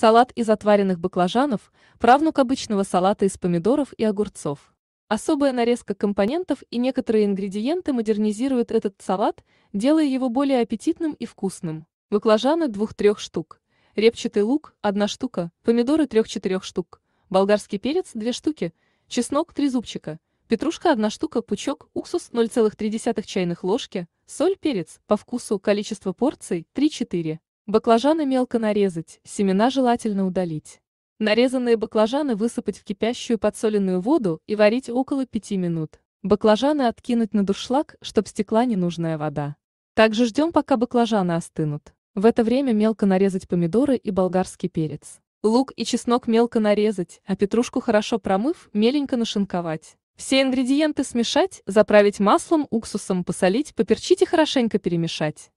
Салат из отваренных баклажанов – правнук обычного салата из помидоров и огурцов. Особая нарезка компонентов и некоторые ингредиенты модернизируют этот салат, делая его более аппетитным и вкусным. Баклажаны 2-3 штук, репчатый лук – 1 штука, помидоры 3-4 штук, болгарский перец – 2 штуки, чеснок – 3 зубчика, петрушка – 1 штука, пучок, уксус – 0,3 чайных ложки, соль, перец, по вкусу, количество порций – 3-4. Баклажаны мелко нарезать, семена желательно удалить. Нарезанные баклажаны высыпать в кипящую подсоленную воду и варить около 5 минут. Баклажаны откинуть на дуршлаг, чтобы стекла ненужная вода. Также ждем, пока баклажаны остынут. В это время мелко нарезать помидоры и болгарский перец. Лук и чеснок мелко нарезать, а петрушку хорошо промыв, меленько нашинковать. Все ингредиенты смешать, заправить маслом, уксусом, посолить, поперчить и хорошенько перемешать.